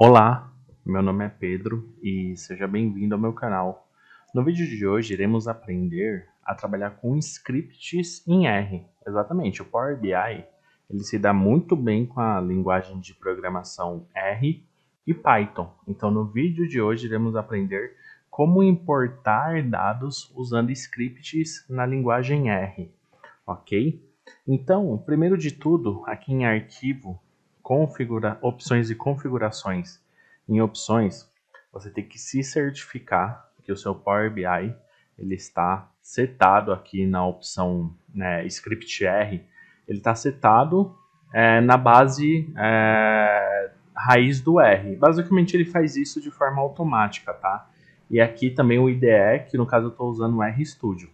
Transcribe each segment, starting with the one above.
Olá, meu nome é Pedro e seja bem-vindo ao meu canal. No vídeo de hoje iremos aprender a trabalhar com scripts em R. Exatamente, o Power BI ele se dá muito bem com a linguagem de programação R e Python. Então no vídeo de hoje iremos aprender como importar dados usando scripts na linguagem R, ok? Então, primeiro de tudo, aqui em arquivo, configura, opções e configurações. Em opções, você tem que se certificar que o seu Power BI ele está setado aqui na opção né, script R, ele está setado é, na base é, raiz do R. Basicamente ele faz isso de forma automática, tá? E aqui também o IDE, que no caso eu estou usando o RStudio.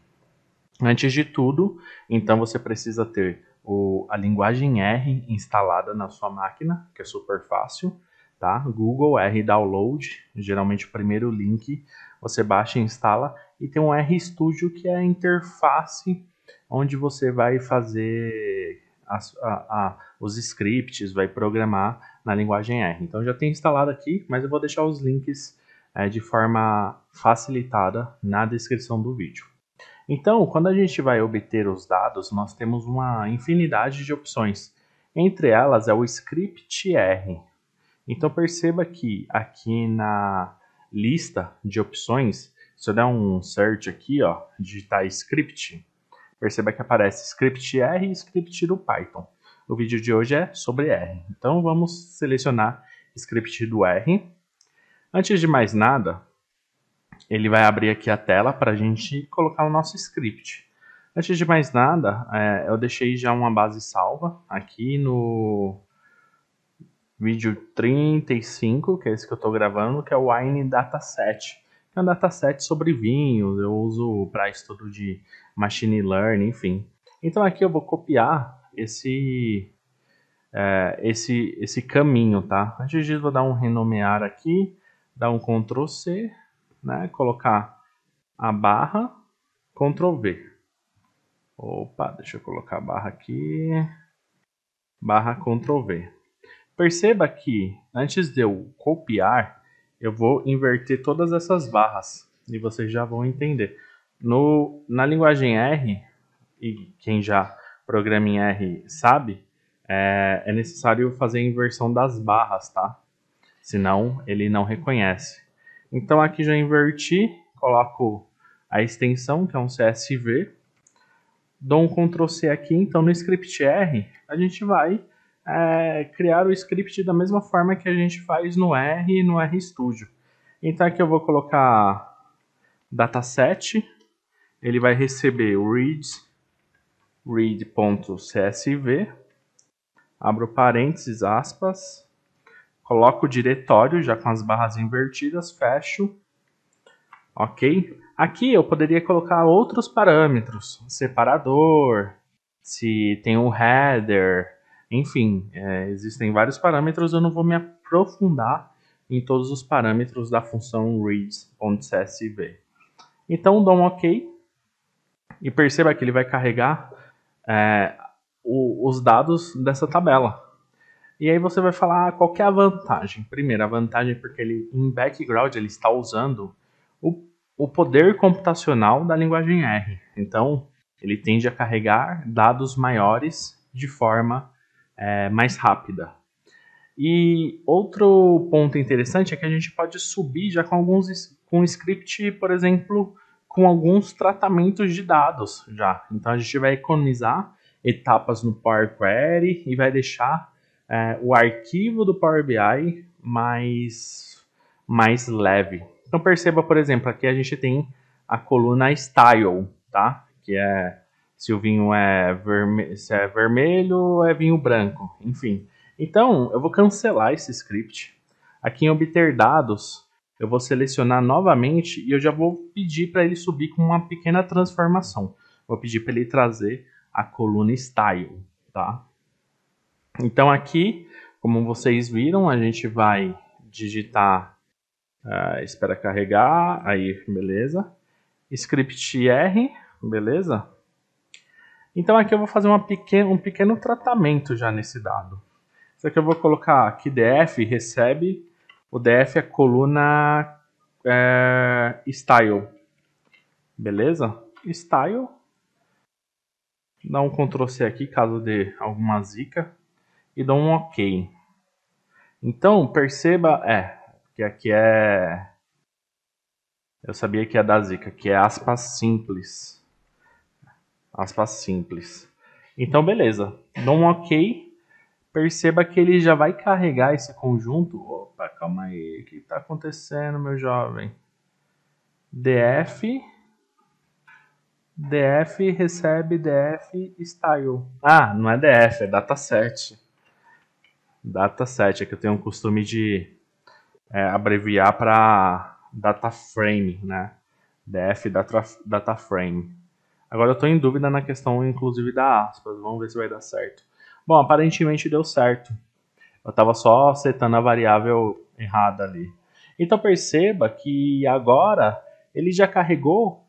Antes de tudo, então você precisa ter o, a linguagem R instalada na sua máquina, que é super fácil, tá? Google R Download, geralmente o primeiro link você baixa e instala, e tem um R Studio que é a interface onde você vai fazer as, a, a, os scripts, vai programar na linguagem R. Então já tem instalado aqui, mas eu vou deixar os links é, de forma facilitada na descrição do vídeo. Então, quando a gente vai obter os dados, nós temos uma infinidade de opções. Entre elas é o script R. Então perceba que aqui na lista de opções, se eu der um search aqui, ó, digitar script, perceba que aparece script R e script do Python. O vídeo de hoje é sobre R. Então vamos selecionar script do R. Antes de mais nada, ele vai abrir aqui a tela para a gente colocar o nosso script. Antes de mais nada, é, eu deixei já uma base salva aqui no vídeo 35, que é esse que eu estou gravando, que é o Wine Dataset. é um dataset sobre vinhos, eu uso para estudo de machine learning, enfim. Então aqui eu vou copiar esse, é, esse, esse caminho, tá? Antes disso, vou dar um renomear aqui, dar um Ctrl C, né? Colocar a barra, Ctrl V. Opa, deixa eu colocar a barra aqui. Barra Ctrl V. Perceba que antes de eu copiar, eu vou inverter todas essas barras e vocês já vão entender. No, na linguagem R, e quem já programa em R sabe, é, é necessário fazer a inversão das barras, tá? Senão ele não reconhece. Então aqui já inverti, coloco a extensão, que é um CSV. Dou um Ctrl C aqui, então no script R, a gente vai é, criar o script da mesma forma que a gente faz no R e no RStudio. Então aqui eu vou colocar dataset, ele vai receber o read, read.csv, abro parênteses, aspas, coloco o diretório já com as barras invertidas, fecho, ok? Aqui eu poderia colocar outros parâmetros, separador, se tem um header, enfim, é, existem vários parâmetros, eu não vou me aprofundar em todos os parâmetros da função reads.csv. Então dou um OK e perceba que ele vai carregar é, o, os dados dessa tabela. E aí você vai falar ah, qual é a vantagem. Primeiro, a vantagem é porque ele, em background ele está usando o, o poder computacional da linguagem R. Então, ele tende a carregar dados maiores de forma é, mais rápida. E outro ponto interessante é que a gente pode subir já com alguns com script, por exemplo, com alguns tratamentos de dados já. Então a gente vai economizar etapas no Power Query e vai deixar é, o arquivo do Power BI mais, mais leve. Então perceba, por exemplo, aqui a gente tem a coluna Style, tá? Que é se o vinho é, verme se é vermelho ou é vinho branco, enfim. Então, eu vou cancelar esse script. Aqui em obter dados, eu vou selecionar novamente e eu já vou pedir para ele subir com uma pequena transformação. Vou pedir para ele trazer a coluna style, tá? Então aqui, como vocês viram, a gente vai digitar, uh, espera carregar, aí beleza, script R, beleza? Então aqui eu vou fazer pequeno, um pequeno tratamento já nesse dado. Só que eu vou colocar aqui df recebe, o df é coluna é, style, beleza? Style, dá um ctrl c aqui caso dê alguma zica e dou um OK. Então, perceba, é, que aqui é eu sabia que ia dar zica, que é aspas simples. Aspas simples. Então, beleza. Dou um OK. Perceba que ele já vai carregar esse conjunto. Opa, calma aí. O que está acontecendo, meu jovem? DF. DF recebe DF style. Ah, não é DF, é dataset. Data set, é que eu tenho o costume de é, abreviar para data frame, né? df data, data frame. Agora eu estou em dúvida na questão, inclusive, da aspas. Vamos ver se vai dar certo. Bom, aparentemente deu certo. Eu estava só setando a variável errada ali. Então perceba que agora ele já carregou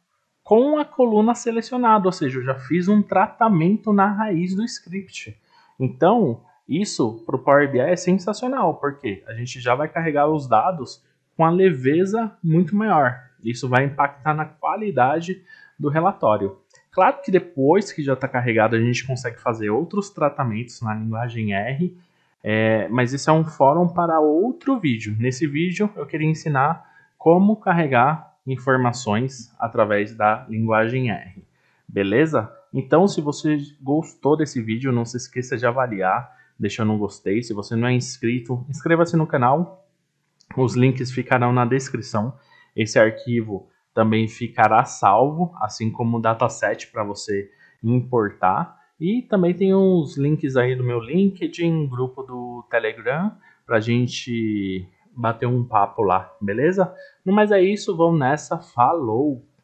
com a coluna selecionada, ou seja, eu já fiz um tratamento na raiz do script. Então, isso para o Power BI é sensacional, porque a gente já vai carregar os dados com a leveza muito maior. Isso vai impactar na qualidade do relatório. Claro que depois que já está carregado, a gente consegue fazer outros tratamentos na linguagem R, é, mas isso é um fórum para outro vídeo. Nesse vídeo eu queria ensinar como carregar informações através da linguagem R. Beleza? Então, se você gostou desse vídeo, não se esqueça de avaliar deixando um gostei. Se você não é inscrito, inscreva-se no canal. Os links ficarão na descrição. Esse arquivo também ficará salvo, assim como o dataset para você importar. E também tem uns links aí do meu LinkedIn, grupo do Telegram, para a gente bater um papo lá, beleza? Mas é isso, vamos nessa, falou!